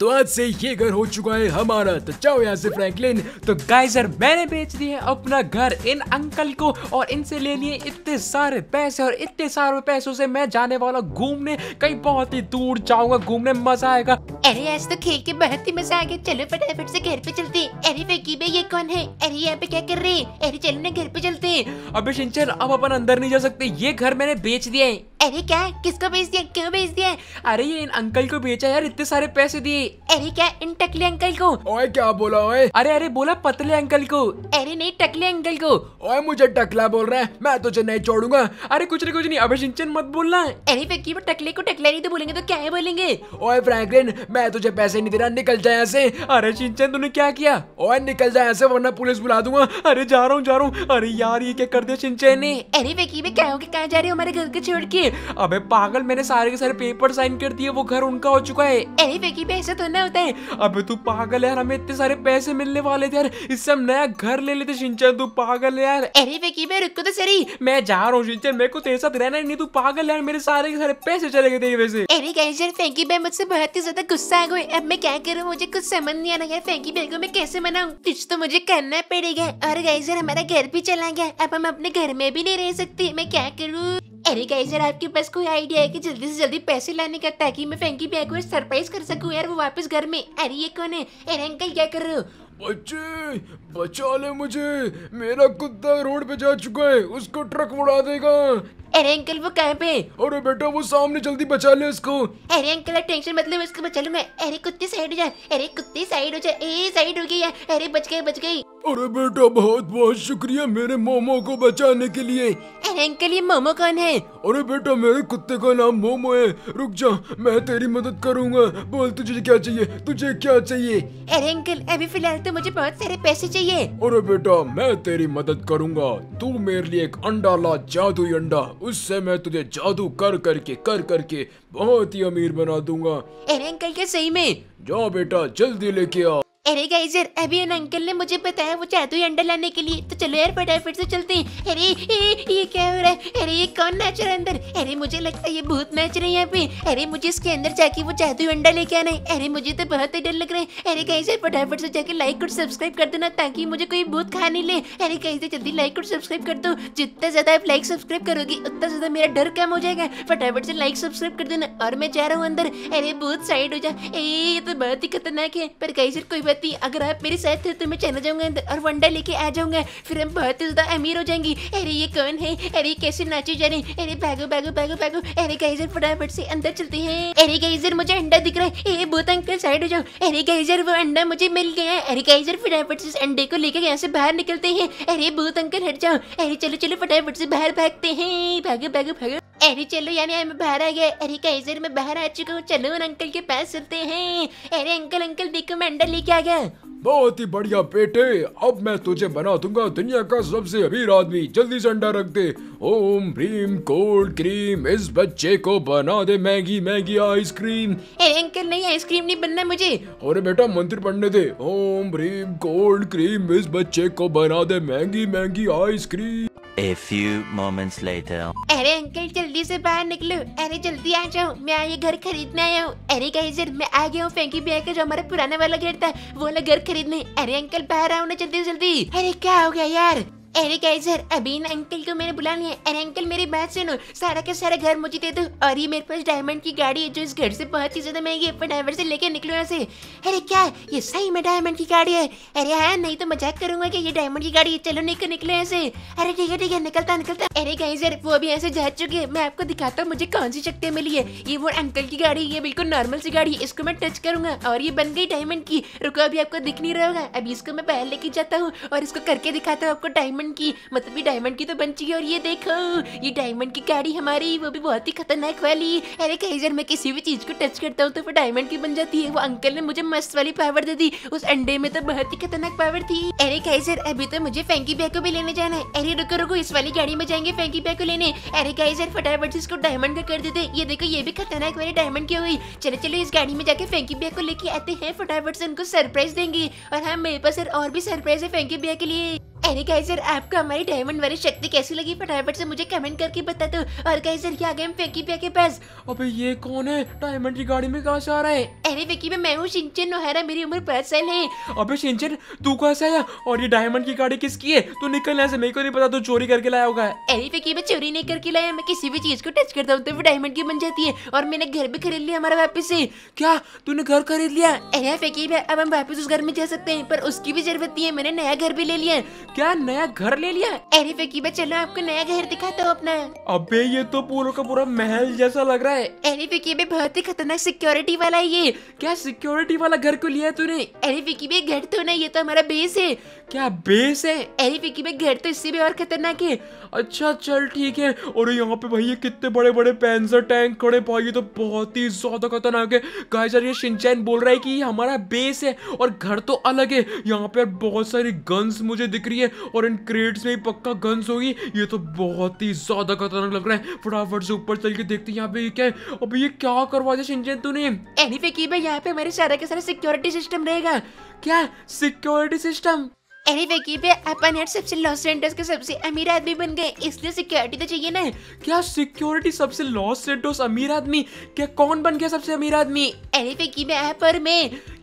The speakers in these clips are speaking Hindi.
तो आज से ये घर हो चुका है हमारा तो जाओ यहाँ से फ्रैंकलिन तो गाइजर मैंने बेच दिए अपना घर इन अंकल को और इनसे ले लिए इतने सारे पैसे और इतने सारे पैसों से मैं जाने वाला घूमने कहीं बहुत ही दूर जाऊंगा घूमने मजा आएगा अरे आज तो खेल के बहुत ही मजा आ गया चलो फटाफट से घर पे चलते अरे वेगी भाई ये कौन है अरे यहाँ पे क्या कर रहे अरे चलो ना घर पे चलते अभी सिंचन अब अपन अंदर नहीं जा सकते ये घर मैंने बेच दिया है अरे क्या किसको बेच दिया क्यों बेच दिया अरे ये इन अंकल को बेचा यार इतने सारे पैसे दिए अरे क्या इन टकले अंकल को ओए क्या बोला ओए अरे अरे बोला पतले अंकल को अरे नहीं टकले अंकल को ओए मुझे टकला बोल रहा है मैं तुझे तो नहीं छोड़ूंगा अरे कुछ नहीं कुछ नहीं अभी सिंचन मत बोलना अरे फिक्की टकले को टकला नहीं तो बोलेंगे तो क्या है बोलेंगे ओए फ्रैंकलिन मैं तुझे पैसे नहीं दे रहा निकल जाए ऐसे अरे सिंचन तूने क्या किया ओए निकल जाए ऐसे वरना पुलिस बुला दूंगा अरे जा रहा हूँ जा रहा हूँ अरे यार ये क्या कर दिया सिंचन ने अरे फिक्की में क्या हो गया जा रही हो हमारे घर के छोड़ के अबे पागल मैंने सारे के सारे पेपर साइन कर दिए वो घर उनका हो चुका है अरे फिक्की में करना तो होता है अब तू पागल यार हमें इतने सारे पैसे मिलने वाले थे यार इससे हम नया घर ले लेते सिंचन तू पागल यार अरे विकी भाई रुको तो सरी मैं जा रहा हूँ सिंचन मेरे को तेरे साथ रहना ही नहीं तू पागल यार मेरे सारे के सारे पैसे चले गए तेरे वैसे अरे गाइस यार फैंकी भाई मुझसे बहुत ही ज्यादा गुस्सा आ गए अब मैं क्या करूँ मुझे कुछ समझ नहीं आ रहा फैंकी भाई को मैं कैसे मनाऊँ कुछ तो मुझे करना पड़ेगा और गाइस यार हमारा घर भी चला गया अब हम अपने घर में भी नहीं रह सकते मैं क्या करूँ अरे गाइस यार आपके पास कोई आइडिया है कि जल्दी से जल्दी पैसे लाने का ताकि मैं फैंकी बैग को सरप्राइज कर सकूं यार वो वापस घर में अरे ये कौन है अरे अंकल क्या कर रहे हो बच्चे बचा ले मुझे मेरा कुत्ता रोड पे जा चुका है उसको ट्रक उड़ा देगा अरे अंकल वो कहाँ पे अरे बेटा वो सामने जल्दी बचा ले उसको अरे अंकल टेंशन मतलब इसको बचा लूंगा अरे कुत्ते साइड हो जाए अरे कुत्ते साइड हो जाए ए साइड हो गई अरे बच गए बच गई अरे बेटा बहुत बहुत शुक्रिया मेरे मोमो को बचाने के लिए अरे अंकल ये मोमो कौन है अरे बेटा मेरे कुत्ते का नाम मोमो है रुक जा मैं तेरी मदद करूंगा बोल तुझे क्या चाहिए तुझे क्या चाहिए अरे अंकल अभी फिलहाल तो मुझे बहुत सारे पैसे चाहिए अरे बेटा मैं तेरी मदद करूंगा तू मेरे लिए एक अंडा ला जादुई अंडा उससे मैं तुझे जादू कर करके कर करके बहुत ही अमीर बना दूंगा अरे अंकल के सही में जाओ बेटा जल्दी लेके आओ अरे गाइस यार अभी उन अंकल ने मुझे बताया वो चाहते हुए अंडा लाने के लिए तो चलो यार फटाफट से चलते हैं अरे ये, ये क्या हो रहा है अरे ये कौन नाच रहा है अंदर अरे मुझे लगता है ये भूत नाच रहे हैं यहाँ पे अरे मुझे इसके अंदर जाके वो चाहते हुए अंडा लेके आना है अरे मुझे तो बहुत ही डर लग रहा है अरे गाइस यार फटाफट से जाके लाइक और सब्सक्राइब कर देना ताकि मुझे कोई भूत खा नहीं ले अरे गाइस यार जल्दी लाइक और सब्सक्राइब कर दो जितना ज्यादा आप लाइक सब्सक्राइब करोगे उतना ज्यादा मेरा डर कम हो जाएगा फटाफट से लाइक सब्सक्राइब कर देना और मैं जा रहा हूँ अंदर अरे बहुत साइड हो जाए ये तो बहुत ही खतरनाक है पर गाइस यार कोई व्यक्ति अगर आप मेरे साथ थे तो मैं चैनल जाऊंगा अंदर और वंडा लेके आ जाऊंगा फिर हम बहुत ज्यादा अमीर हो जाएंगी अरे ये कौन है अरे कैसे नाचे जा रही अरे भागो भागो भागो भागो अरे गाइजर फटाफट से अंदर चलते हैं अरे गाइजर मुझे अंडा दिख रहा है बहुत अंकल साइड हो जाओ अरे गाइजर वो अंडा मुझे मिल गया अरे गाइजर फटाफट से अंडे को लेकर यहाँ से बाहर निकलते हैं अरे बहुत अंकल हट जाओ अरे चलो चलो फटाफट से बाहर भागते हैं भागो भागो भागो अरे चलो यानी मैं बाहर आ गया अरे कहीं सर मैं बाहर आ चुका हूँ चलो अंकल के पास चलते हैं अरे अंकल अंकल देखो मैं अंडा लेके आ गया बहुत ही बढ़िया बेटे अब मैं तुझे बना दूंगा दुनिया का सबसे अमीर आदमी जल्दी से अंडा रख दे ओम ब्रीम कोल्ड क्रीम इस बच्चे को बना दे मैगी मैगी आइसक्रीम अरे अंकल नहीं आइसक्रीम नहीं बनना मुझे अरे बेटा मंत्र पढ़ने दे ओम ब्रीम कोल्ड क्रीम इस बच्चे को बना दे Maggi Maggi ice cream A few moments later. अरे अंकल जल्दी से बाहर निकलो अरे जल्दी आ जाओ मैं ये घर खरीदने आया हूँ अरे गाइजर मैं आ गया हूँ फैंकी बैग का जो हमारा पुराना वाला घर था वो वाला घर खरीदने अरे अंकल बाहर आओ ना जल्दी जल्दी अरे क्या हो गया यार अरे गाइस सर अभी इन अंकल को मैंने बुला लिया अरे अंकल मेरी बात सुनो सारा का सारा घर मुझे दे दो और ये मेरे पास डायमंड की गाड़ी है जो इस घर से बहुत ही ज्यादा महंगी है ड्राइवर से लेके निकलो यहाँ से अरे क्या ये सही में डायमंड की गाड़ी है अरे हाँ नहीं तो मजाक करूंगा कि ये डायमंड की गाड़ी है चलो निकल निकले यहाँ से अरे ठीक है ठीक है निकलता निकलता अरे गाइस सर वो भी ऐसे जा चुके हैं मैं आपको दिखाता हूँ मुझे कौन सी शक्ति मिली है ये वो अंकल की गाड़ी है ये बिल्कुल नॉर्मल सी गाड़ी है इसको मैं टच करूंगा और ये बन गई डायमंड की रुको अभी आपको दिख नहीं रहा होगा अभी इसको मैं पहले लेके जाता हूँ और इसको करके दिखाता हूँ आपको डायमंड डायमंड की मतलब ये डायमंड की तो बन चुकी और ये देखो ये डायमंड की गाड़ी हमारी वो भी बहुत ही खतरनाक वाली अरे कहीं जर मैं किसी भी चीज को टच करता हूँ तो फिर डायमंड की बन जाती है वो अंकल ने मुझे मस्त वाली पावर दे दी उस अंडे में तो बहुत ही खतरनाक पावर थी अरे कहीं सर अभी तो मुझे फैंकी बैग को भी लेने जाना है अरे रुको रुको इस वाली गाड़ी में जाएंगे फैंकी बैग को लेने अरे कहीं सर फटाफट इसको डायमंड का कर देते ये देखो ये भी खतरनाक वाली डायमंड की हो गई चलो इस गाड़ी में जाके फैंकी बैग को लेके आते हैं फटाफट से उनको सरप्राइज देंगे और हाँ मेरे पास सर और भी सरप्राइज है फैंकी बैग के लिए अरे गाइजर आपको हमारी डायमंड वाली शक्ति कैसी लगी फटाफट से मुझे कमेंट करके बता दो और गाइजर क्या आ गए फेंकी पे के पास अबे ये कौन है डायमंड की गाड़ी में कहाँ से आ रहा है अरे फेंकी में मैं हूँ सिंचन नोहरा मेरी उम्र पाँच साल है अबे सिंचन तू कहाँ से आया और ये डायमंड की गाड़ी किसकी है तू निकल ऐसे मेरे को नहीं पता तू चोरी करके लाया होगा अरे फेंकी मैं चोरी नहीं करके लाया मैं किसी भी चीज को टच करता हूँ तो वो डायमंड की बन जाती है और मैंने घर भी खरीद लिया हमारा वापिस से क्या तूने घर खरीद लिया अरे फेंकी अब हम वापिस उस घर में जा सकते हैं पर उसकी भी जरूरत नहीं है मैंने नया घर भी ले लिया क्या नया घर ले लिया अरे फकीबा चलो आपको नया घर दिखाता हूँ अपना अबे ये तो पूरा का पूरा महल जैसा लग रहा है अरे में बहुत ही खतरनाक सिक्योरिटी वाला है ये क्या सिक्योरिटी वाला घर को लिया तूने अरे में घर तो नहीं ये तो हमारा बेस है क्या बेस है अरे में घर तो इससे भी और खतरनाक है अच्छा चल ठीक है और यहाँ पे भाई ये कितने बड़े बड़े पैंसर टैंक खड़े भाई ये तो बहुत ही ज्यादा खतरनाक है गाइस ये शिनचैन बोल रहा है की हमारा बेस है और घर तो अलग है यहाँ पे बहुत सारी गन्स मुझे दिख रही है रही है और इन क्रेट्स में पक्का गन्स होगी ये तो बहुत ही ज्यादा खतरनाक लग रहा है फटाफट से ऊपर चल के देखते यहाँ पे क्या है अब ये क्या करवा दिया शिंजन तूने पे की भाई यहाँ पे हमारे सारे के सारे सिक्योरिटी सिस्टम रहेगा क्या सिक्योरिटी सिस्टम अरे वकीब अपन यार सबसे लॉस सेंटर्स के सबसे अमीर आदमी बन गए इसलिए सिक्योरिटी तो चाहिए ना क्या सिक्योरिटी सबसे लॉस सेंटर्स अमीर आदमी क्या कौन बन गया सबसे अमीर आदमी अरे वकीब आप पर मैं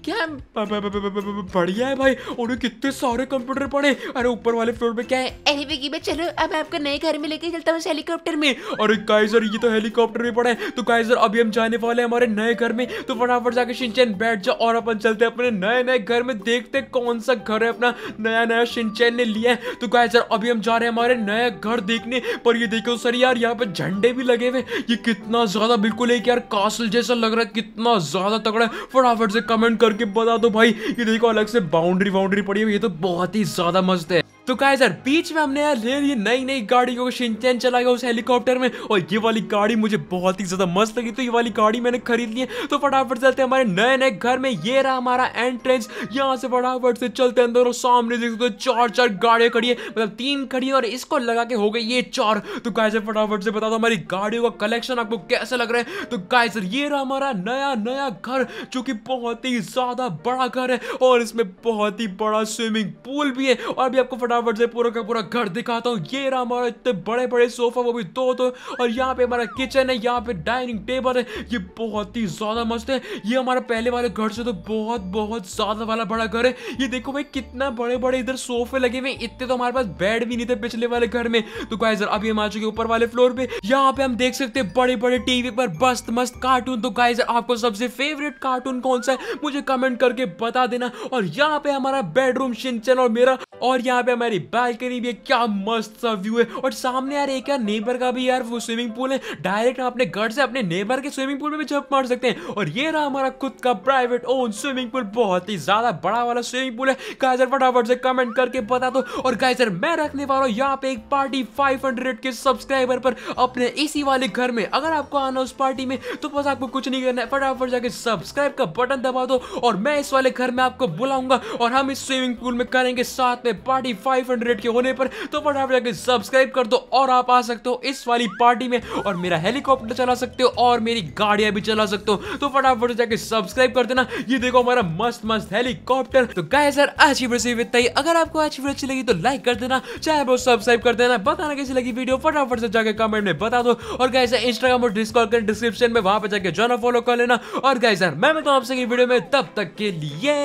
क्या बढ़िया है भाई और कितने सारे कंप्यूटर पड़े अरे ऊपर वाले फ्लोर पे क्या है अरे विकी भाई चलो अब आपको नए घर में लेके चलता हूँ हेलीकॉप्टर में अरे काइजर ये तो हेलीकॉप्टर में पड़ा है तो काइजर अभी हम जाने वाले हैं हमारे नए घर में तो फटाफट जाके सिंचन बैठ जाओ और अपन चलते हैं अपने नए नए घर में देखते कौन सा घर है अपना नया नया नया सिंचैन ने लिया है तो गाय सर अभी हम जा रहे हैं हमारे नया घर देखने पर ये देखो सर यार यहाँ पे झंडे भी लगे हुए ये कितना ज्यादा बिल्कुल एक यार कासल जैसा लग रहा है कितना ज्यादा तगड़ा है फटाफट से कमेंट करके बता दो भाई ये देखो अलग से बाउंड्री बाउंड्री पड़ी हुई ये तो बहुत ही ज्यादा मस्त है तो कहा यार बीच में हमने यार ले ली नई नई गाड़ी को शिंचन चला गया उस हेलीकॉप्टर में और ये वाली गाड़ी मुझे बहुत ही ज्यादा मस्त लगी तो ये वाली गाड़ी मैंने खरीद ली है तो फटाफट चलते हमारे नए नए घर में ये रहा हमारा एंट्रेंस यहाँ से फटाफट से चलते अंदर और सामने देखते तो चार चार गाड़ियाँ खड़ी है मतलब तीन खड़ी है और इसको लगा के हो गई ये चार तो गाय सर फटाफट से बता दो हमारी गाड़ियों का कलेक्शन आपको कैसे लग रहा है तो गाय सर ये रहा हमारा नया नया घर जो कि बहुत ही ज्यादा बड़ा घर है और इसमें बहुत ही बड़ा स्विमिंग पूल भी है और अभी आपको फटाफट फटाफट से पूरा का पूरा घर दिखाता हूँ ये रहा हमारा इतने बड़े बड़े सोफा वो भी दो तो और यहाँ पे हमारा किचन है यहाँ पे डाइनिंग टेबल है ये बहुत ही ज्यादा मस्त है ये हमारा पहले वाले घर से तो बहुत बहुत ज्यादा वाला बड़ा घर है ये देखो भाई कितना बड़े बड़े इधर सोफे लगे हुए इतने तो हमारे पास बेड भी नहीं थे पिछले वाले घर में तो गाइज अभी हम आ चुके ऊपर वाले फ्लोर पे यहाँ पे हम देख सकते हैं बड़े बड़े टीवी पर मस्त मस्त कार्टून तो गाइज आपको सबसे फेवरेट कार्टून कौन सा है मुझे कमेंट करके बता देना और यहाँ पे हमारा बेडरूम शिंचन और मेरा और यहाँ पे हमारी बालकनी भी है क्या मस्त सा व्यू है और सामने यार एक यार नेबर का भी यार वो स्विमिंग पूल है डायरेक्ट हम अपने घर से अपने नेबर के स्विमिंग पूल में भी जंप मार सकते हैं और ये रहा हमारा खुद का प्राइवेट ओन स्विमिंग पूल बहुत ही ज्यादा बड़ा वाला स्विमिंग पूल है गाइजर फटाफट से कमेंट करके बता दो और गाइजर मैं रखने वाला हूँ यहाँ पे एक पार्टी फाइव के सब्सक्राइबर पर अपने इसी वाले घर में अगर आपको आना उस पार्टी में तो बस आपको कुछ नहीं करना है फटाफट जाके सब्सक्राइब का बटन दबा दो और मैं इस वाले घर में आपको बुलाऊंगा और हम इस स्विमिंग पूल में करेंगे साथ सकते हैं पार्टी 500 के होने पर तो फटाफट जाकर सब्सक्राइब कर दो और आप आ सकते हो इस वाली पार्टी में और मेरा हेलीकॉप्टर चला सकते हो और मेरी गाड़ियां भी चला सकते हो तो फटाफट जाके सब्सक्राइब कर देना ये देखो हमारा मस्त मस्त हेलीकॉप्टर तो गाय सर अच्छी की वीडियो से अगर आपको अच्छी वीडियो अच्छी लगी तो लाइक कर देना चाहे वो सब्सक्राइब कर देना बताना कैसी लगी वीडियो फटाफट से जाकर कमेंट में बता दो और गाय सर इंस्टाग्राम और डिस्कॉल कर डिस्क्रिप्शन में वहां पर जाकर जो फॉलो कर लेना और गाय सर मैं मिलता हूँ आपसे वीडियो में तब तक के लिए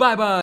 बाय बाय